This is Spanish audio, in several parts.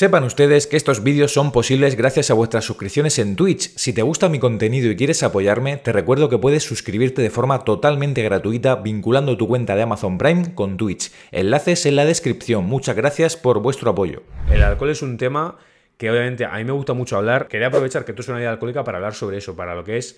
Sepan ustedes que estos vídeos son posibles gracias a vuestras suscripciones en Twitch. Si te gusta mi contenido y quieres apoyarme, te recuerdo que puedes suscribirte de forma totalmente gratuita vinculando tu cuenta de Amazon Prime con Twitch. Enlaces en la descripción. Muchas gracias por vuestro apoyo. El alcohol es un tema que obviamente a mí me gusta mucho hablar. Quería aprovechar que tú es una idea alcohólica para hablar sobre eso, para lo que es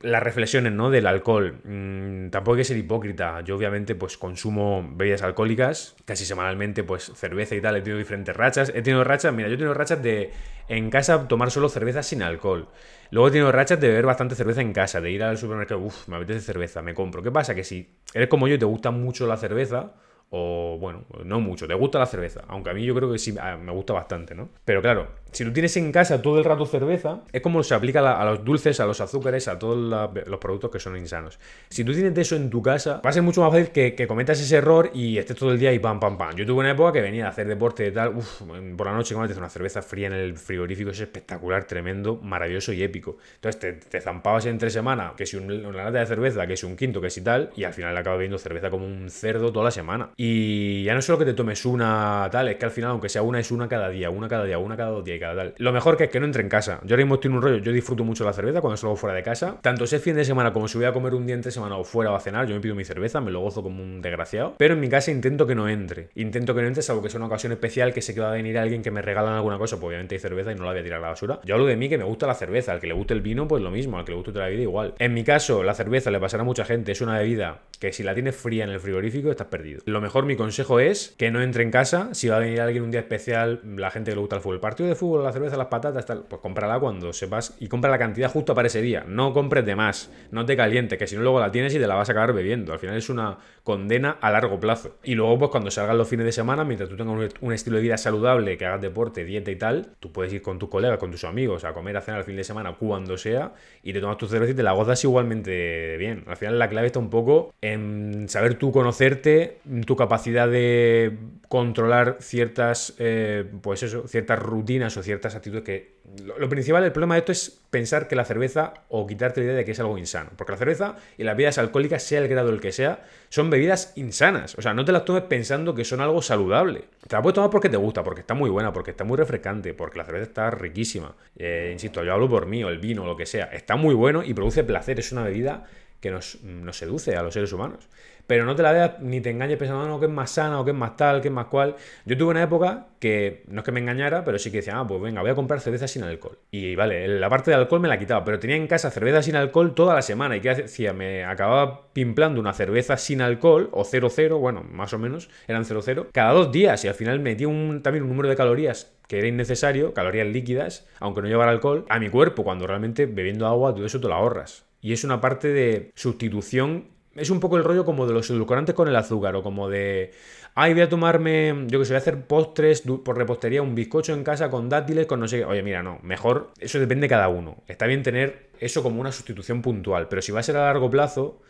las reflexiones, ¿no? Del alcohol. Mm, tampoco hay que ser hipócrita. Yo obviamente pues consumo bebidas alcohólicas, casi semanalmente pues cerveza y tal. He tenido diferentes rachas. He tenido rachas, mira, yo he tenido rachas de en casa tomar solo cerveza sin alcohol. Luego he tenido rachas de beber bastante cerveza en casa, de ir al supermercado, uff, me apetece cerveza, me compro. ¿Qué pasa? Que si eres como yo y te gusta mucho la cerveza, o bueno, no mucho, te gusta la cerveza, aunque a mí yo creo que sí ah, me gusta bastante, ¿no? Pero claro, si tú tienes en casa todo el rato cerveza, es como se aplica a, los dulces, a los azúcares, a todos los productos que son insanos. Si tú tienes eso en tu casa, va a ser mucho más fácil que, cometas ese error y estés todo el día y pam, pam, pam. Yo tuve una época que venía a hacer deporte y tal, uff, por la noche comete una cerveza fría en el frigorífico, es espectacular, tremendo, maravilloso y épico. Entonces te, zampabas en tres semanas, que si una lata de cerveza, que si un quinto, que si tal, y al final acabas bebiendo cerveza como un cerdo toda la semana. Y ya no es solo que te tomes una tal, es que al final, aunque sea una, es una cada día, una cada día, una cada dos días y cada tal. Lo mejor que es que no entre en casa. Yo ahora mismo estoy en un rollo, yo disfruto mucho la cerveza cuando salgo fuera de casa. Tanto si fin de semana como si voy a comer un diente de semana o fuera o a cenar, yo me pido mi cerveza, me lo gozo como un desgraciado. Pero en mi casa intento que no entre. Intento que no entre, salvo que sea una ocasión especial que sé que va a venir alguien que me regalan alguna cosa, pues obviamente hay cerveza y no la voy a tirar a la basura. Yo hablo de mí que me gusta la cerveza, al que le guste el vino, pues lo mismo, al que le guste la vida, igual. En mi caso, la cerveza le pasará a mucha gente, es una bebida que si la tienes fría en el frigorífico, estás perdido mejor mi consejo es que no entre en casa. Si va a venir alguien un día especial, la gente que le gusta el fútbol, el partido de fútbol, la cerveza, las patatas, tal, pues cómprala cuando sepas y compra la cantidad justo para ese día. No compres de más, no te calientes, que si no luego la tienes y te la vas a acabar bebiendo. Al final es una condena a largo plazo. Y luego, pues cuando salgan los fines de semana, mientras tú tengas un, estilo de vida saludable, que hagas deporte, dieta y tal, tú puedes ir con tus colegas, con tus amigos a comer, a cenar el fin de semana, cuando sea, y te tomas tu cerveza y te la gozas igualmente bien. Al final la clave está un poco en saber tú conocerte, tu capacidad de controlar ciertas, eh, pues eso, ciertas rutinas o ciertas actitudes que... Lo, principal, el problema de esto es pensar que la cerveza o quitarte la idea de que es algo insano. Porque la cerveza y las bebidas alcohólicas, sea el grado el que sea, son bebidas insanas. O sea, no te las tomes pensando que son algo saludable. Te la puedes tomar porque te gusta, porque está muy buena, porque está muy refrescante, porque la cerveza está riquísima. Eh, insisto, yo hablo por mí o el vino o lo que sea. Está muy bueno y produce placer. Es una bebida que nos seduce a los seres humanos pero no te la veas ni te engañes pensando, no, que es más sana o que es más tal, que es más cual. Yo tuve una época que no es que me engañara, pero sí que decía, ah, pues venga, voy a comprar cerveza sin alcohol. Y vale, la parte de alcohol me la quitaba, pero tenía en casa cerveza sin alcohol toda la semana. ¿Y qué hacía? Me acababa pimplando una cerveza sin alcohol o 00, bueno, más o menos, eran 00, cada dos días. Y al final metí un, también un número de calorías que era innecesario, calorías líquidas, aunque no llevara alcohol, a mi cuerpo, cuando realmente bebiendo agua, todo eso te lo ahorras. Y es una parte de sustitución es un poco el rollo como de los edulcorantes con el azúcar o como de, ay, voy a tomarme, yo que sé, voy a hacer postres por repostería, un bizcocho en casa con dátiles, con no sé qué. Oye, mira, no, mejor, eso depende de cada uno. Está bien tener eso como una sustitución puntual, pero si va a ser a largo plazo,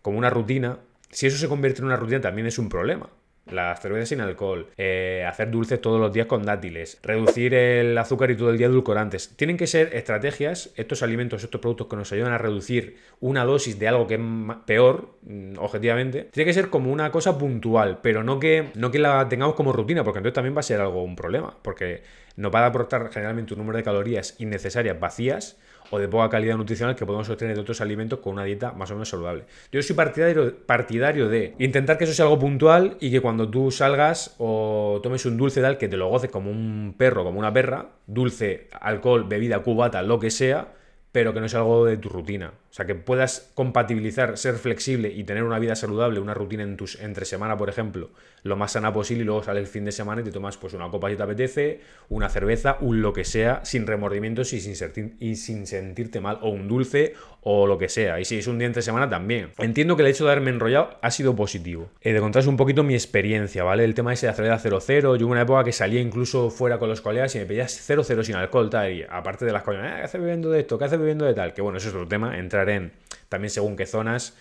como una rutina, si eso se convierte en una rutina también es un problema las cervezas sin alcohol, eh, hacer dulces todos los días con dátiles, reducir el azúcar y todo el día edulcorantes. Tienen que ser estrategias, estos alimentos, estos productos que nos ayudan a reducir una dosis de algo que es peor, mm, objetivamente, tiene que ser como una cosa puntual, pero no que, no que la tengamos como rutina, porque entonces también va a ser algo un problema, porque nos va a aportar generalmente un número de calorías innecesarias vacías o de poca calidad nutricional que podemos obtener de otros alimentos con una dieta más o menos saludable. Yo soy partidario, partidario de intentar que eso sea algo puntual y que cuando tú salgas o tomes un dulce tal, que te lo goces como un perro, como una perra, dulce, alcohol, bebida, cubata, lo que sea, pero que no es algo de tu rutina. O sea, que puedas compatibilizar, ser flexible y tener una vida saludable, una rutina en tus, entre semana, por ejemplo, lo más sana posible y luego sale el fin de semana y te tomas pues una copa si te apetece, una cerveza, un lo que sea, sin remordimientos y sin, y sin sentirte mal, o un dulce o lo que sea. Y si es un día entre semana, también. Entiendo que el hecho de haberme enrollado ha sido positivo. He de contaros un poquito mi experiencia, ¿vale? El tema ese de hacer a 0-0, yo una época que salía incluso fuera con los colegas y me pedías 0-0 sin alcohol, tal, y aparte de las coñas, eh, ¿qué haces viviendo de esto? ¿Qué haces viviendo de tal, que bueno, eso es otro tema, entrar en también según qué zonas,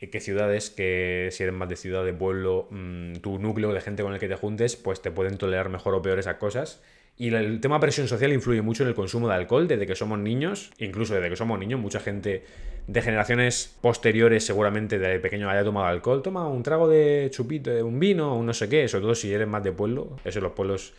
eh, qué ciudades, que si eres más de ciudad, de pueblo, mm, tu núcleo de gente con el que te juntes, pues te pueden tolerar mejor o peor esas cosas. Y el tema presión social influye mucho en el consumo de alcohol desde que somos niños, incluso desde que somos niños, mucha gente de generaciones posteriores seguramente de pequeño haya tomado alcohol, toma un trago de chupito, de un vino, un no sé qué, sobre todo si eres más de pueblo, eso los pueblos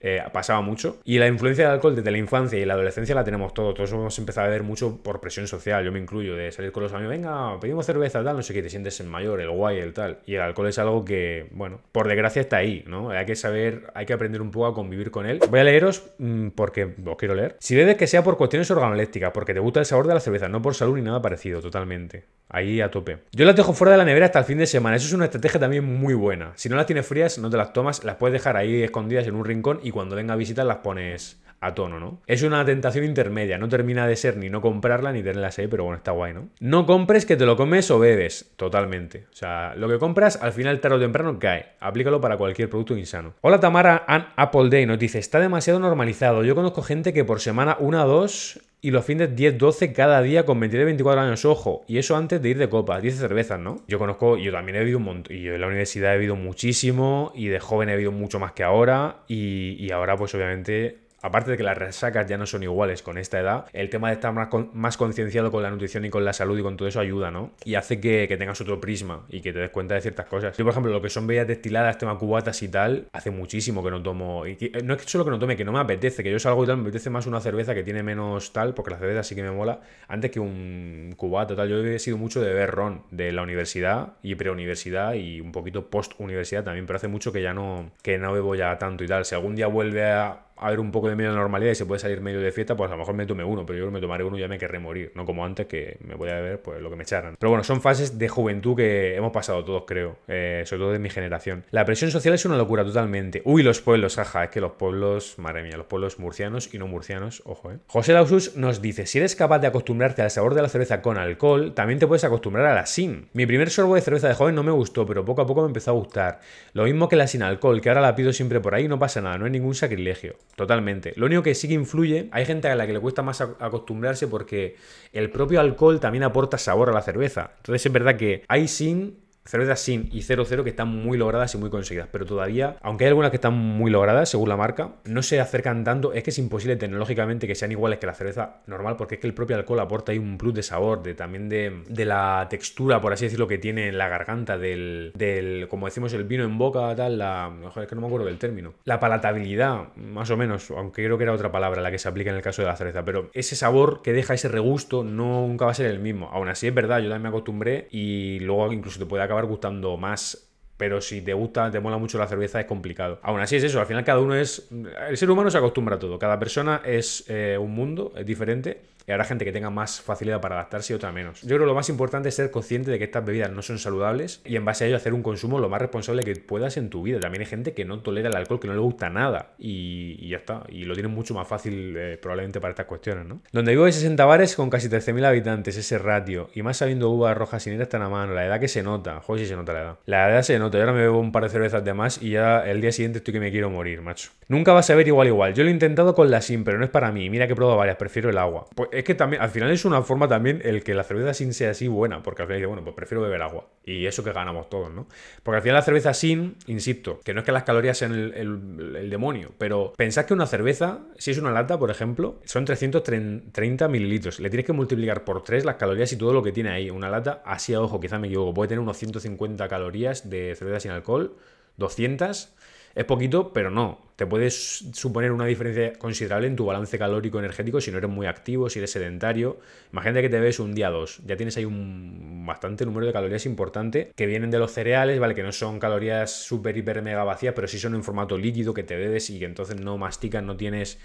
eh, pasaba mucho. Y la influencia del alcohol desde la infancia y la adolescencia la tenemos todos. Todos hemos empezado a ver mucho por presión social, yo me incluyo, de salir con los amigos, venga, pedimos cerveza, tal, no sé qué, te sientes el mayor, el guay, el tal. Y el alcohol es algo que, bueno, por desgracia está ahí, ¿no? Hay que saber, hay que aprender un poco a convivir con él. Voy a leeros mm, porque os quiero leer. Si bebes que sea por cuestiones organolécticas porque te gusta el sabor de la cerveza, no por salud ni nada parecido, totalmente. Ahí a tope. Yo las dejo fuera de la nevera hasta el fin de semana. Eso es una estrategia también muy buena. Si no las tienes frías, no te las tomas, las puedes dejar ahí escondidas en un rincón y cuando venga a visitar las pones a tono, ¿no? Es una tentación intermedia, no termina de ser ni no comprarla ni tenerlas ahí, pero bueno, está guay, ¿no? No compres que te lo comes o bebes, totalmente. O sea, lo que compras al final tarde o temprano cae. Aplícalo para cualquier producto insano. Hola Tamara Ann Apple Day nos dice, está demasiado normalizado. Yo conozco gente que por semana una o dos y los fines 10, 12 cada día con 23, 24 años, ojo. Y eso antes de ir de copas, 10 cervezas, ¿no? Yo conozco, yo también he vivido un montón, y en la universidad he vivido muchísimo, y de joven he vivido mucho más que ahora, y, y ahora pues obviamente aparte de que las resacas ya no son iguales con esta edad, el tema de estar más, concienciado con la nutrición y con la salud y con todo eso ayuda, ¿no? Y hace que, tengas otro prisma y que te des cuenta de ciertas cosas. Yo, por ejemplo, lo que son bellas destiladas, tema cubatas y tal, hace muchísimo que no tomo. Eh, no es que solo que no tome, que no me apetece, que yo salgo y tal, me apetece más una cerveza que tiene menos tal, porque la cerveza sí que me mola, antes que un cubato tal. Yo he sido mucho de beber ron de la universidad y preuniversidad y un poquito post-universidad también, pero hace mucho que ya no, que no bebo ya tanto y tal. Si algún día vuelve a a haber un poco de medio normalidad y se puede salir medio de fiesta, pues a lo mejor me tome uno, pero yo me tomaré uno y ya me querré morir, no como antes que me voy a beber pues lo que me echaran. Pero bueno, son fases de juventud que hemos pasado todos, creo, eh, sobre todo de mi generación. La presión social es una locura totalmente. Uy, los pueblos, jaja, es que los pueblos, madre mía, los pueblos murcianos y no murcianos, ojo, eh. José Lausus nos dice, si eres capaz de acostumbrarte al sabor de la cerveza con alcohol, también te puedes acostumbrar a la sin. Mi primer sorbo de cerveza de joven no me gustó, pero poco a poco me empezó a gustar. Lo mismo que la sin alcohol, que ahora la pido siempre por ahí no pasa nada, no hay ningún sacrilegio. Totalmente. Lo único que sí que influye, hay gente a la que le cuesta más acostumbrarse porque el propio alcohol también aporta sabor a la cerveza. Entonces es verdad que hay sin cervezas sin y 00 que están muy logradas y muy conseguidas, pero todavía, aunque hay algunas que están muy logradas según la marca, no se acercan tanto, es que es imposible tecnológicamente que sean iguales que la cerveza normal, porque es que el propio alcohol aporta ahí un plus de sabor, de también de, la textura, por así decirlo, que tiene en la garganta, del, del, como decimos, el vino en boca, tal, la, mejor es que no me acuerdo del término, la palatabilidad, más o menos, aunque creo que era otra palabra la que se aplica en el caso de la cerveza, pero ese sabor que deja ese regusto no nunca va a ser el mismo, aún así es verdad, yo también me acostumbré y luego incluso te puede acabar gustando más. Pero si te gusta, te mola mucho la cerveza, es complicado. Aún así es eso, al final cada uno es... El ser humano se acostumbra a todo, cada persona es eh, un mundo, es diferente. Y habrá gente que tenga más facilidad para adaptarse y otra menos. Yo creo que lo más importante es ser consciente de que estas bebidas no son saludables y en base a ello hacer un consumo lo más responsable que puedas en tu vida. También hay gente que no tolera el alcohol, que no le gusta nada y, ya está. Y lo tienen mucho más fácil eh, probablemente para estas cuestiones, ¿no? Donde vivo hay 60 bares con casi 13.000 habitantes, ese ratio. Y más sabiendo uvas rojas y ir hasta la mano, la edad que se nota. Joder, si se nota la edad. La edad se nota. Yo ahora me bebo un par de cervezas de más y ya el día siguiente estoy que me quiero morir, macho. Nunca vas a ver igual igual. Yo lo he intentado con la SIM, pero no es para mí. Mira que he varias, prefiero el agua. Pues es que también, al final es una forma también el que la cerveza sin sea así buena, porque al final dice, bueno, pues prefiero beber agua. Y eso que ganamos todos, ¿no? Porque al final la cerveza sin, insisto, que no es que las calorías sean el, demonio, pero pensad que una cerveza, si es una lata, por ejemplo, son 330 mililitros. Le tienes que multiplicar por 3 las calorías y todo lo que tiene ahí. Una lata, así a ojo, quizá me equivoco, puede tener unos 150 calorías de cerveza sin alcohol, 200 es poquito, pero no. Te puedes suponer una diferencia considerable en tu balance calórico energético si no eres muy activo, si eres sedentario. Imagínate que te ves un día dos. Ya tienes ahí un bastante número de calorías importante que vienen de los cereales, ¿vale? Que no son calorías súper, hiper, mega vacías, pero sí son en formato líquido que te bebes y que entonces no masticas, no tienes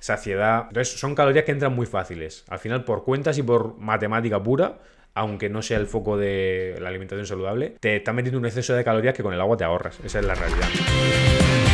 saciedad. Entonces son calorías que entran muy fáciles. Al final, por cuentas y por matemática pura, aunque no sea el foco de la alimentación saludable, te está metiendo un exceso de calorías que con el agua te ahorras. Esa es la realidad.